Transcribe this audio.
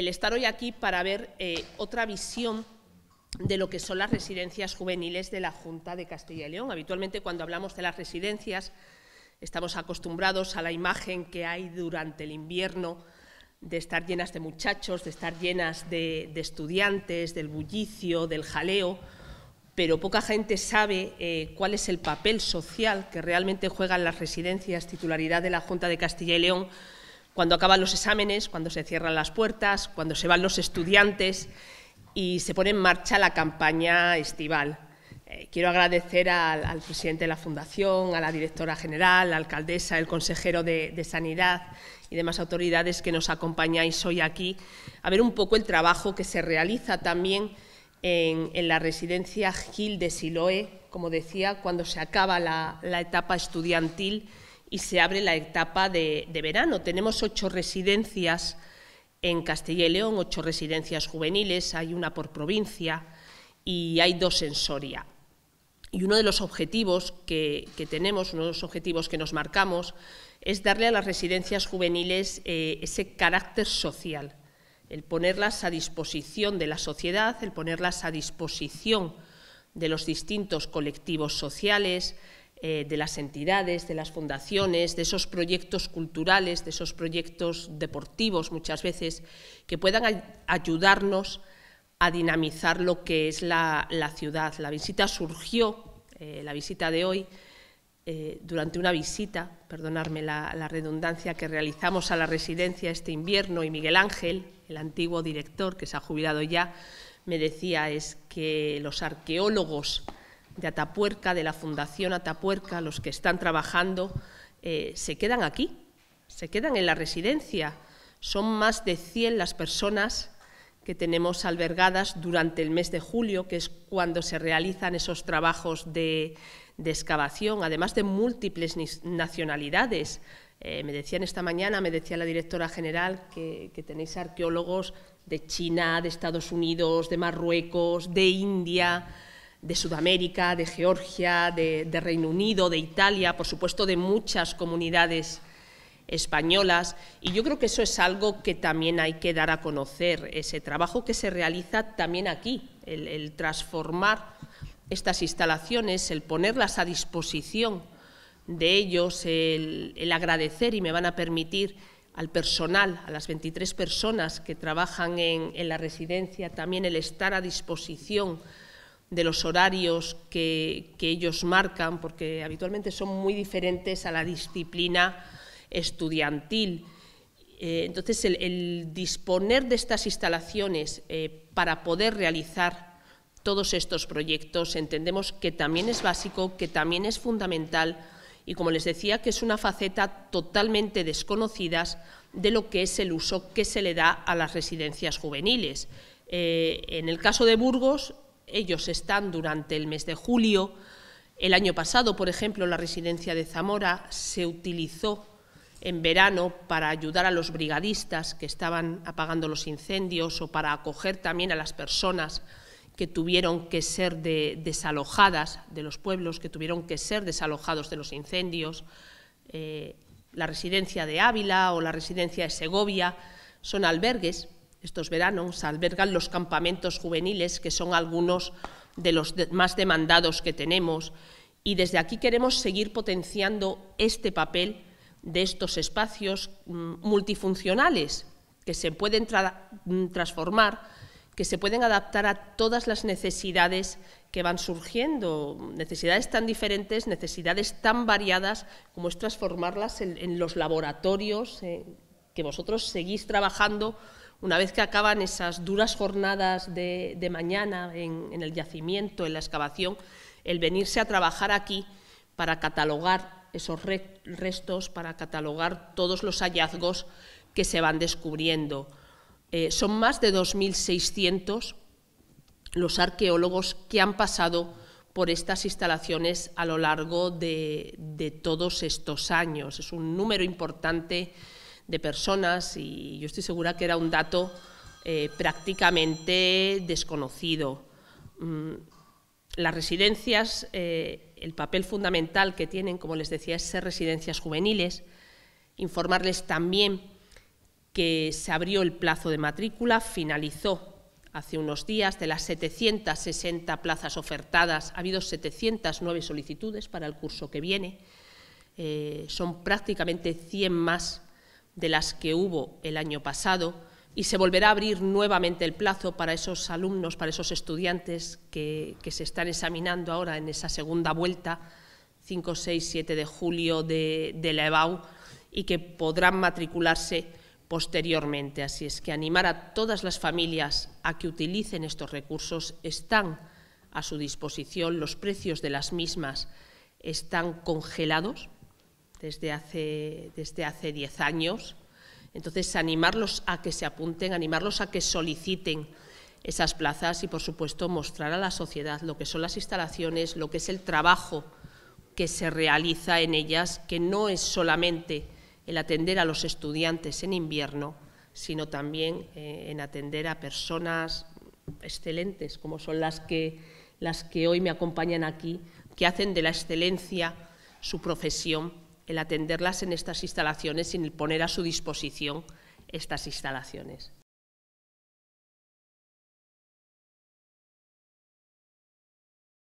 el estar hoy aquí para ver eh, otra visión de lo que son las residencias juveniles de la Junta de Castilla y León. Habitualmente cuando hablamos de las residencias estamos acostumbrados a la imagen que hay durante el invierno de estar llenas de muchachos, de estar llenas de, estudiantes, del bullicio, del jaleo, pero poca gente sabe eh, cuál es el papel social que realmente juegan las residencias titularidad de la Junta de Castilla y León cuando acaban los exámenes, cuando se cierran las puertas, cuando se van los estudiantes y se pone en marcha la campaña estival. Eh, quiero agradecer al, presidente de la Fundación, a la directora general, a la alcaldesa, el consejero de, Sanidad y demás autoridades que nos acompañáis hoy aquí a ver un poco el trabajo que se realiza también en, la residencia Gil de Siloe, como decía, cuando se acaba la etapa estudiantil y se abre la etapa de, verano. Tenemos ocho residencias en Castilla y León, ocho residencias juveniles, hay una por provincia y hay dos en Soria. Y uno de los objetivos que, tenemos, uno de los objetivos que nos marcamos, es darle a las residencias juveniles eh, ese carácter social, el ponerlas a disposición de la sociedad, el ponerlas a disposición de los distintos colectivos sociales, eh, de las entidades, de las fundaciones, de esos proyectos culturales, de esos proyectos deportivos muchas veces, que puedan ayudarnos a dinamizar lo que es la, ciudad. La visita surgió, eh, la visita de hoy, eh, durante una visita, perdonarme la, la, redundancia, que realizamos a la residencia este invierno y Miguel Ángel, el antiguo director que se ha jubilado ya, me decía es que los arqueólogos de Atapuerca, de la Fundación Atapuerca, los que están trabajando, eh, se quedan aquí, se quedan en la residencia. Son más de 100 las personas que tenemos albergadas durante el mes de julio, que es cuando se realizan esos trabajos de, excavación, además de múltiples nacionalidades. Eh, me decían esta mañana, me decía la directora general, que, que tenéis arqueólogos de China, de Estados Unidos, de Marruecos, de India, de Sudamérica, de Georgia, de, Reino Unido, de Italia, por supuesto de muchas comunidades españolas. Y yo creo que eso es algo que también hay que dar a conocer, ese trabajo que se realiza también aquí, el, transformar estas instalaciones, el ponerlas a disposición de ellos, el, agradecer, y me van a permitir al personal, a las 23 personas que trabajan en, la residencia, también el estar a disposición de los horarios que, ellos marcan, porque habitualmente son muy diferentes a la disciplina estudiantil. Eh, entonces, el, disponer de estas instalaciones eh, para poder realizar todos estos proyectos, entendemos que también es básico, que también es fundamental y, como les decía, que es una faceta totalmente desconocida de lo que es el uso que se le da a las residencias juveniles. Eh, en el caso de Burgos, ellos están durante el mes de julio. El año pasado, por ejemplo, la residencia de Zamora se utilizó en verano para ayudar a los brigadistas que estaban apagando los incendios o para acoger también a las personas que tuvieron que ser desalojadas de los pueblos, que tuvieron que ser desalojados de los incendios. Eh, la residencia de Ávila o la residencia de Segovia son albergues estos veranos albergan los campamentos juveniles, que son algunos de los más demandados que tenemos, y desde aquí queremos seguir potenciando este papel de estos espacios mm, multifuncionales, que se pueden mm, transformar, que se pueden adaptar a todas las necesidades que van surgiendo, necesidades tan diferentes, necesidades tan variadas, como es transformarlas en, los laboratorios eh, que vosotros seguís trabajando una vez que acaban esas duras jornadas de, mañana en, el yacimiento, en la excavación, el venirse a trabajar aquí para catalogar esos restos, para catalogar todos los hallazgos que se van descubriendo. Eh, son más de 2.600 los arqueólogos que han pasado por estas instalaciones a lo largo de todos estos años. Es un número importante de personas y yo estoy segura que era un dato eh, prácticamente desconocido. Mm, las residencias, eh, el papel fundamental que tienen, como les decía, es ser residencias juveniles, informarles también que se abrió el plazo de matrícula, finalizó hace unos días, de las 760 plazas ofertadas, ha habido 709 solicitudes para el curso que viene, eh, son prácticamente 100 más de las que hubo el año pasado y se volverá a abrir nuevamente el plazo para esos alumnos, para esos estudiantes que, se están examinando ahora en esa segunda vuelta, 5, 6, 7 de julio de, de la EBAU, y que podrán matricularse posteriormente. Así es que animar a todas las familias a que utilicen estos recursos están a su disposición, los precios de las mismas están congelados desde hace, desde hace 10 años. Entonces, animarlos a que se apunten, animarlos a que soliciten esas plazas y, por supuesto, mostrar a la sociedad lo que son las instalaciones, lo que es el trabajo que se realiza en ellas, que no es solamente el atender a los estudiantes en invierno, sino también eh, en atender a personas excelentes, como son las que, las que hoy me acompañan aquí, que hacen de la excelencia su profesión el atenderlas en estas instalaciones y poner a su disposición estas instalaciones.